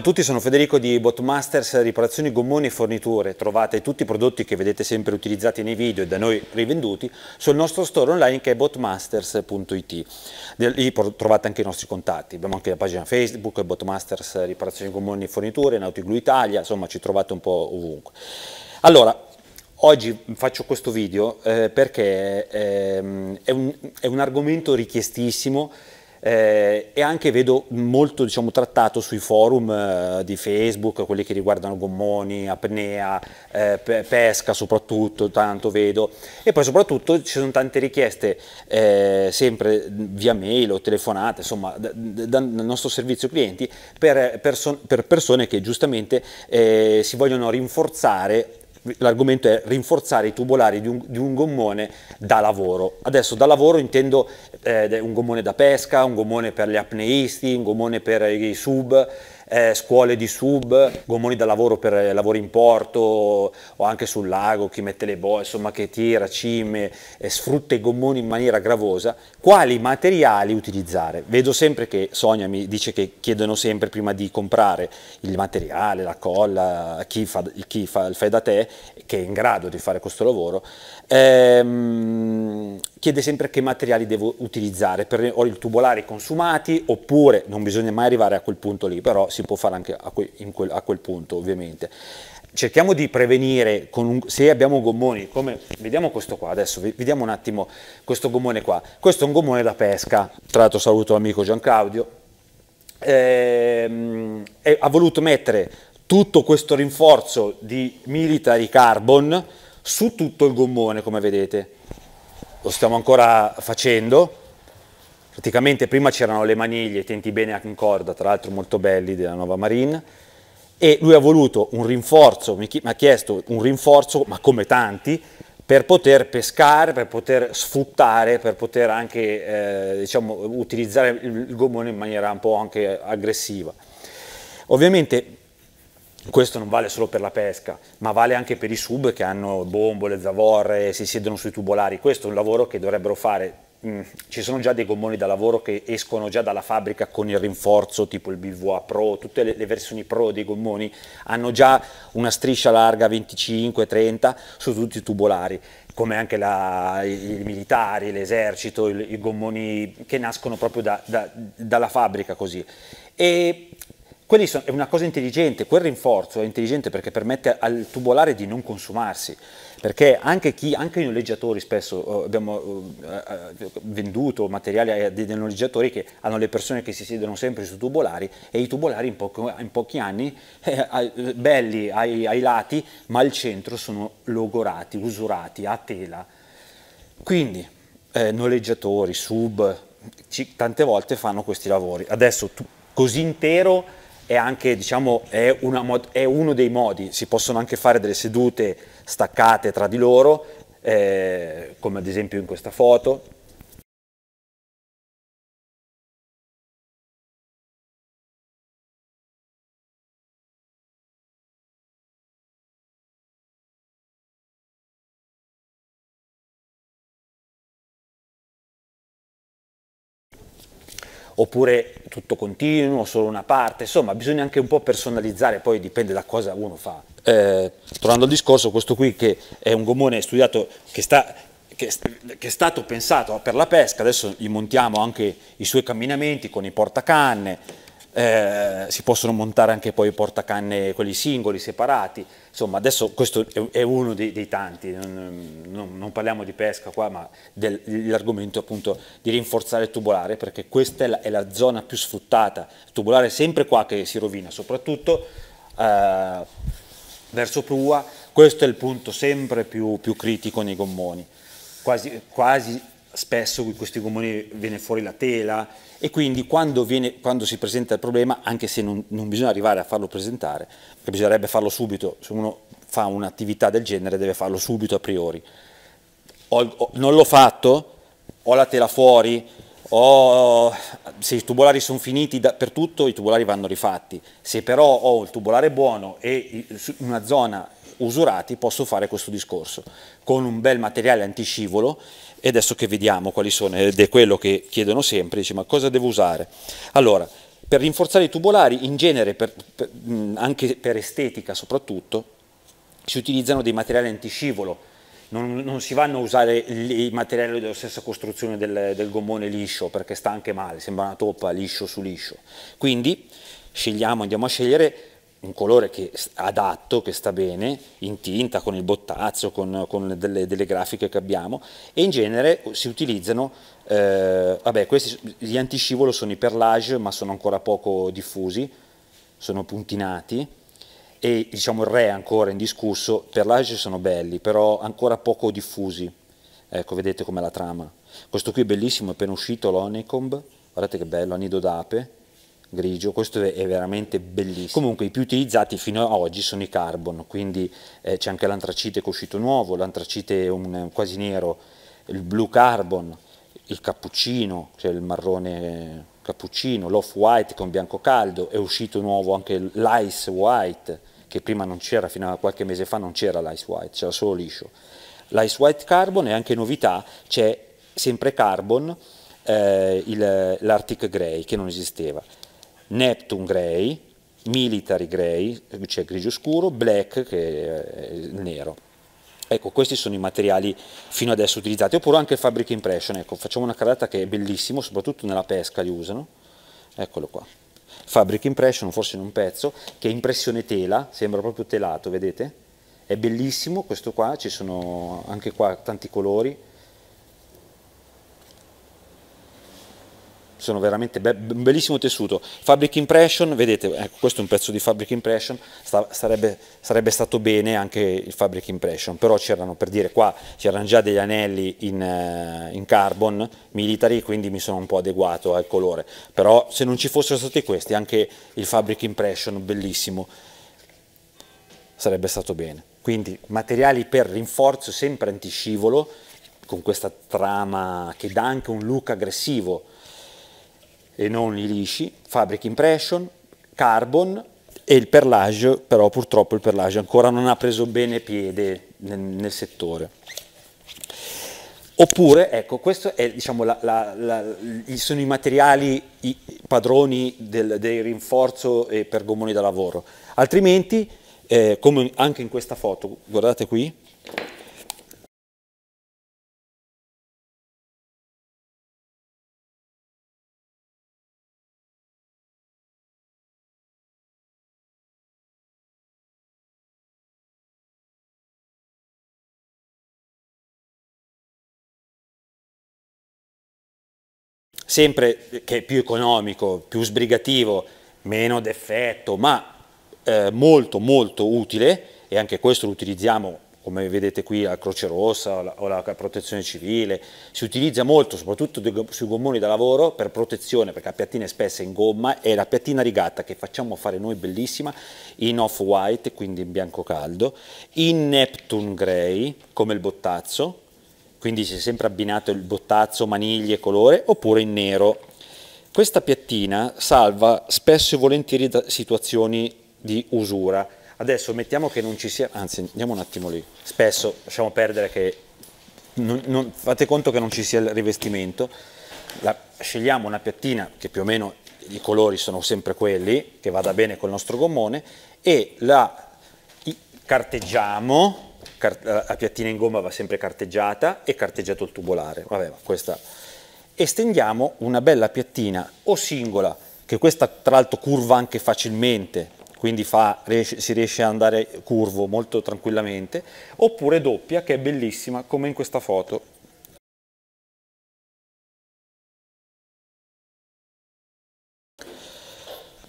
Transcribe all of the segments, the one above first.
Ciao a tutti, sono Federico di Botmasters Riparazioni Gommoni e Forniture. Trovate tutti i prodotti che vedete sempre utilizzati nei video e da noi rivenduti sul nostro store online che è botmasters.it. Lì trovate anche i nostri contatti. Abbiamo anche la pagina Facebook, Botmasters Riparazioni Gommoni e Forniture, Nautiglu Italia, insomma ci trovate un po' ovunque. Allora, Oggi faccio questo video eh, perché eh, è, un, è un argomento richiestissimo eh, e anche vedo molto diciamo, trattato sui forum eh, di Facebook, quelli che riguardano gommoni, apnea, eh, pesca soprattutto, tanto vedo. E poi soprattutto ci sono tante richieste eh, sempre via mail o telefonate, insomma, dal da, da nostro servizio clienti per, eh, perso per persone che giustamente eh, si vogliono rinforzare l'argomento è rinforzare i tubolari di un, di un, gommone da lavoro. Adesso da lavoro intendo eh, un gommone da pesca, un gommone per gli apneisti, un gommone per i sub, eh, scuole di sub, gommoni da lavoro per eh, lavori in porto o anche sul lago, chi mette le boe, insomma che tira, cime, e eh, sfrutta i gommoni in maniera gravosa, quali materiali utilizzare? Vedo sempre che Sonia mi dice che chiedono sempre prima di comprare il materiale, la colla, chi fa, chi fa il fai da te, che è in grado di fare questo lavoro, ehm, chiede sempre che materiali devo utilizzare, per, o il tubolare consumati oppure non bisogna mai arrivare a quel punto lì, però si può fare anche a quel, quel, a quel punto ovviamente cerchiamo di prevenire, un, se abbiamo gommoni, come vediamo questo qua, adesso vediamo un attimo questo gommone qua, questo è un gommone da pesca, tra l'altro saluto l'amico Gianclaudio, ehm, ha voluto mettere tutto questo rinforzo di military carbon su tutto il gommone come vedete, lo stiamo ancora facendo, Praticamente prima c'erano le maniglie, i tenti bene in corda, tra l'altro molto belli, della nuova Marine, e lui ha voluto un rinforzo, mi, ha chiesto un rinforzo, ma come tanti, per poter pescare, per poter sfruttare, per poter anche eh, diciamo, utilizzare il gommone in maniera un po' anche aggressiva. Ovviamente questo non vale solo per la pesca, ma vale anche per i sub che hanno bombole, zavorre, si siedono sui tubolari. Questo è un lavoro che dovrebbero fare Mm, ci sono già dei gommoni da lavoro che escono già dalla fabbrica con il rinforzo tipo il BVA Pro, tutte le, le versioni Pro dei gommoni hanno già una striscia larga 25-30 su tutti i tubolari come anche la, i, i, militari, l'esercito, i, i gommoni che nascono proprio da, da, dalla fabbrica così. E quelli sono, è una cosa intelligente, quel rinforzo è intelligente perché permette al tubolare di non consumarsi, perché anche, chi, anche i noleggiatori spesso eh, abbiamo eh, eh, venduto materiali a dei noleggiatori che hanno le persone che si siedono sempre su tubolari e i tubolari in, poco, in pochi anni, eh, belli ai, ai lati, ma al centro sono logorati, usurati, a tela. Quindi eh, noleggiatori, sub, ci, tante volte fanno questi lavori. Adesso tu, così intero è anche, diciamo, è, mod- è uno dei modi, si possono anche fare delle sedute staccate tra di loro, eh, come ad esempio in questa foto, oppure tutto continuo, solo una parte, insomma bisogna anche un po' personalizzare, poi dipende da cosa uno fa. Eh, tornando al discorso, questo qui che è un gommone studiato che, sta, che, che è stato pensato per la pesca, adesso gli montiamo anche i suoi camminamenti con i portacanne, eh, si possono montare anche poi portacanne, quelli singoli, separati, insomma adesso questo è, uno dei, dei tanti, non, non, non, parliamo di pesca qua, ma dell'argomento appunto di rinforzare il tubolare, perché questa è la, è la, zona più sfruttata, il tubolare è sempre qua che si rovina, soprattutto eh, verso Prua, questo è il punto sempre più, più critico nei gommoni, quasi, quasi spesso in questi comuni viene fuori la tela e quindi quando, viene, quando si presenta il problema, anche se non, non, bisogna arrivare a farlo presentare, perché bisognerebbe farlo subito, se uno fa un'attività del genere deve farlo subito a priori. Ho, ho, non l'ho fatto, ho la tela fuori, ho, se i tubolari sono finiti da, per tutto, i tubolari vanno rifatti. Se però ho il tubolare buono e in una zona usurati posso fare questo discorso con un bel materiale antiscivolo e adesso che vediamo quali sono ed è quello che chiedono sempre dice ma cosa devo usare allora per rinforzare i tubolari in genere per, per, anche per estetica soprattutto si utilizzano dei materiali antiscivolo non, non, si vanno a usare i materiali della stessa costruzione del, del gommone liscio perché sta anche male, sembra una toppa liscio su liscio. Quindi scegliamo, andiamo a scegliere un colore che adatto, che sta bene, in tinta, con il bottazzo, con, con delle, delle, grafiche che abbiamo e in genere si utilizzano, eh, vabbè questi, gli antiscivolo sono i perlage ma sono ancora poco diffusi, sono puntinati e diciamo il re ancora indiscusso, perlage sono belli però ancora poco diffusi, ecco vedete com'è la trama, questo qui è bellissimo, è appena uscito l'Onecomb, guardate che bello, anido d'ape, grigio, questo è veramente bellissimo. Comunque i più utilizzati fino ad oggi sono i carbon, quindi eh, c'è anche l'antracite che è uscito nuovo, l'antracite un, eh, quasi nero, il blue carbon, il cappuccino, cioè il marrone cappuccino, l'off white con bianco caldo, è uscito nuovo anche l'ice white, che prima non c'era, fino a qualche mese fa non c'era l'ice white, c'era solo liscio. L'ice white carbon è anche novità, c'è sempre carbon, eh, l'Arctic Grey che non esisteva. Neptune Grey, Military Grey, c'è cioè grigio scuro, Black che è il eh, nero. Ecco, questi sono i materiali fino adesso utilizzati, oppure anche il fabric impression, ecco, facciamo una carrata che è bellissimo, soprattutto nella pesca li usano, eccolo qua. Fabric impression, forse in un pezzo, che è impressione tela, sembra proprio telato, vedete? È bellissimo questo qua, ci sono anche qua tanti colori, sono veramente be- un bellissimo tessuto. Fabric Impression, vedete, ecco, questo è un pezzo di Fabric Impression, sta- sarebbe, sarebbe, stato bene anche il Fabric Impression, però c'erano, per dire, qua c'erano già degli anelli in, eh, in carbon military, quindi mi sono un po' adeguato al colore, però se non ci fossero stati questi, anche il Fabric Impression, bellissimo, sarebbe stato bene. Quindi materiali per rinforzo sempre antiscivolo, con questa trama che dà anche un look aggressivo, e non i lisci, fabric impression, carbon e il perlage, però purtroppo il perlage ancora non ha preso bene piede nel, nel settore. Oppure, ecco, questi diciamo, sono i materiali i padroni del, del, rinforzo e per gommoni da lavoro. Altrimenti, eh, come anche in questa foto, guardate qui, sempre che è più economico, più sbrigativo, meno d'effetto, ma eh, molto molto utile e anche questo lo utilizziamo come vedete qui la Croce Rossa o la, o la protezione civile, si utilizza molto soprattutto de, sui gommoni da lavoro per protezione perché la piattina è spessa in gomma e la piattina rigata che facciamo fare noi bellissima in off-white quindi in bianco caldo, in Neptune Grey come il bottazzo quindi si è sempre abbinato il bottazzo, maniglie, colore, oppure in nero. Questa piattina salva spesso e volentieri da situazioni di usura. Adesso mettiamo che non ci sia, anzi andiamo un attimo lì, spesso lasciamo perdere che, non, non, fate conto che non ci sia il rivestimento, La, scegliamo una piattina che più o meno i colori sono sempre quelli, che vada bene col nostro gommone, e la carteggiamo la eh, piattina in gomma va sempre carteggiata e carteggiato il tubolare. Vabbè, questa... E stendiamo una bella piattina o singola, che questa tra l'altro curva anche facilmente, quindi fa, riesce, si riesce ad andare curvo molto tranquillamente, oppure doppia che è bellissima come in questa foto.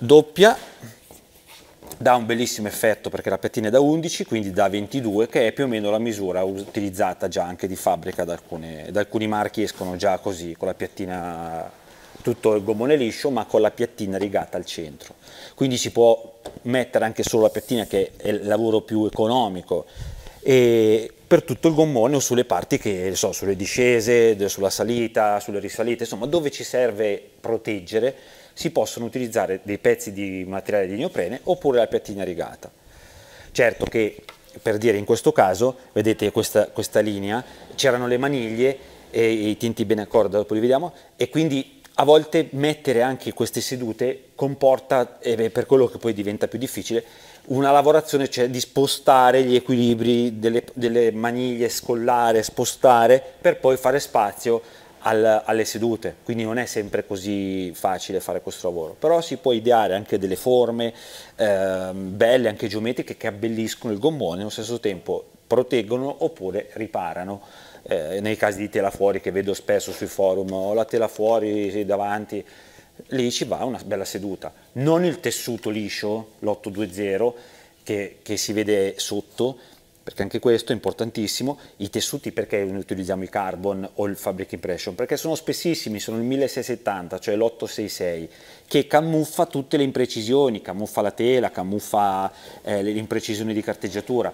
Doppia dà un bellissimo effetto perché la piattina è da 11 quindi da 22 che è più o meno la misura utilizzata già anche di fabbrica da, alcune, da alcuni marchi escono già così con la piattina tutto il gommone liscio ma con la piattina rigata al centro quindi si può mettere anche solo la piattina che è il lavoro più economico e per tutto il gommone o sulle parti che so sulle discese sulla salita sulle risalite insomma dove ci serve proteggere si possono utilizzare dei pezzi di materiale di neoprene oppure la piattina rigata. Certo che per dire in questo caso, vedete questa, questa linea, c'erano le maniglie e i tinti bene a corda, dopo li vediamo, e quindi a volte mettere anche queste sedute comporta, eh, per quello che poi diventa più difficile, una lavorazione, cioè di spostare gli equilibri delle, delle maniglie, scollare, spostare, per poi fare spazio al, alle sedute, quindi non è sempre così facile fare questo lavoro, però si può ideare anche delle forme eh, belle, anche geometriche, che abbelliscono il gommone, e allo stesso tempo proteggono oppure riparano. Eh, nei casi di tela fuori che vedo spesso sui forum, ho la tela fuori davanti, lì ci va una bella seduta. Non il tessuto liscio, l'820, che, che si vede sotto, perché anche questo è importantissimo. I tessuti perché noi utilizziamo i carbon o il fabric impression? Perché sono spessissimi, sono il 1670, cioè l'866, che camuffa tutte le imprecisioni, camuffa la tela, camuffa eh, le imprecisioni di carteggiatura.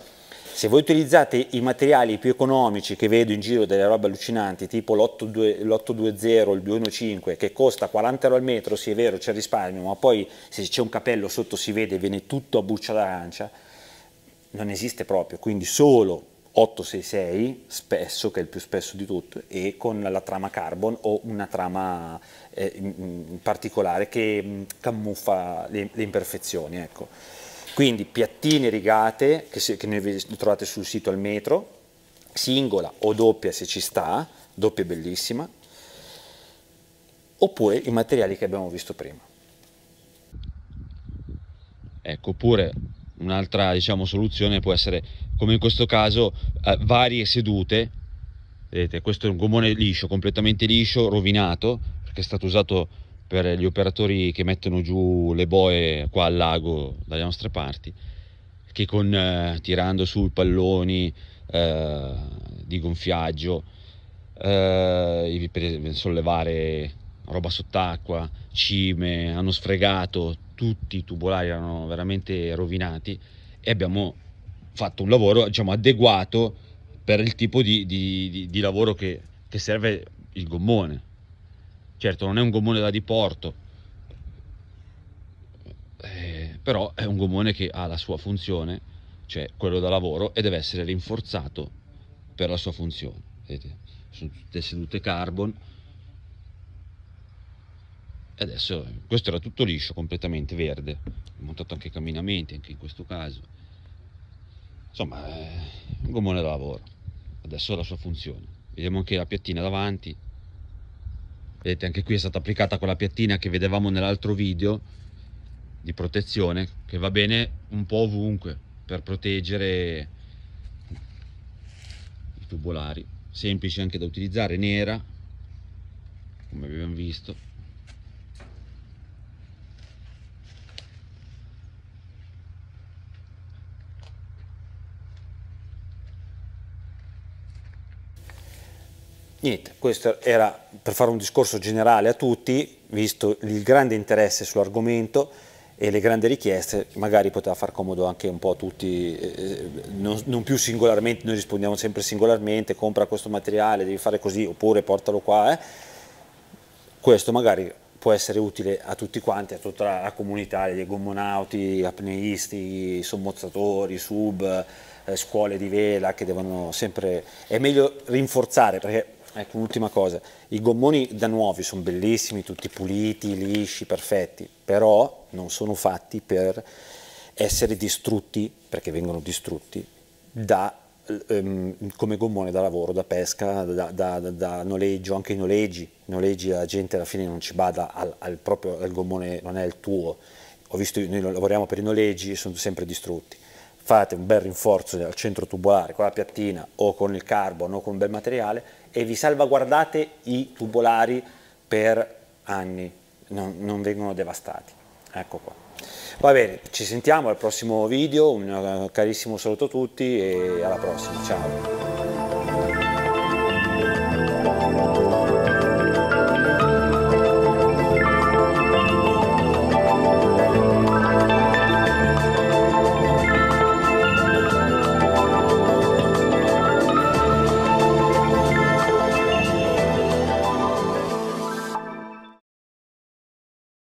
Se voi utilizzate i materiali più economici che vedo in giro delle robe allucinanti, tipo l'820, il 215, che costa 40 euro al metro, sì è vero c'è risparmio, ma poi se c'è un capello sotto si vede, viene tutto a buccia d'arancia, non esiste proprio, quindi solo 866, spesso, che è il più spesso di tutto, e con la trama carbon o una trama eh, in particolare che mm, camuffa le, le imperfezioni. Ecco. Quindi piattine rigate, che, se, che ne trovate sul sito al metro, singola o doppia se ci sta, doppia bellissima, oppure i materiali che abbiamo visto prima. Ecco, oppure Un'altra diciamo, soluzione può essere, come in questo caso, eh, varie sedute. Vedete, questo è un gommone liscio, completamente liscio, rovinato, perché è stato usato per gli operatori che mettono giù le boe qua al lago dalle nostre parti, che con, eh, tirando su i palloni eh, di gonfiaggio, eh, per sollevare roba sott'acqua, cime, hanno sfregato, tutti i tubolari erano veramente rovinati e abbiamo fatto un lavoro diciamo, adeguato per il tipo di, di, di, di lavoro che, che serve il gommone. Certo, non è un gommone da diporto, eh, però è un gommone che ha la sua funzione, cioè quello da lavoro, e deve essere rinforzato per la sua funzione. Vedete? Sono tutte sedute carbon, e adesso questo era tutto liscio, completamente verde. Ho montato anche i camminamenti, anche in questo caso. Insomma, un eh, gomone da lavoro. Adesso ha la sua funzione. Vediamo anche la piattina davanti. Vedete, anche qui è stata applicata quella piattina che vedevamo nell'altro video di protezione, che va bene un po' ovunque per proteggere i tubolari. Semplice anche da utilizzare, nera, come abbiamo visto Niente, questo era per fare un discorso generale a tutti, visto il grande interesse sull'argomento e le grandi richieste, magari poteva far comodo anche un po' a tutti, eh, non, non, più singolarmente, noi rispondiamo sempre singolarmente, compra questo materiale, devi fare così, oppure portalo qua. Eh. Questo magari può essere utile a tutti quanti, a tutta la, comunità, gli gommonauti, apneisti, sommozzatori, sub, eh, scuole di vela che devono sempre... È meglio rinforzare perché Ecco, un'ultima cosa, i gommoni da nuovi sono bellissimi, tutti puliti, lisci, perfetti, però non sono fatti per essere distrutti, perché vengono distrutti, da, um, come gommone da lavoro, da pesca, da, da, da, noleggio, anche i noleggi. I noleggi la gente alla fine non ci bada al, al proprio al gommone, non è il tuo. Ho visto, noi lavoriamo per i noleggi, sono sempre distrutti fate un bel rinforzo al centro tubolare con la piattina o con il carbon o con un bel materiale e vi salvaguardate i tubolari per anni, non, non vengono devastati. Ecco qua. Va bene, ci sentiamo al prossimo video, un eh, carissimo saluto a tutti e alla prossima, ciao!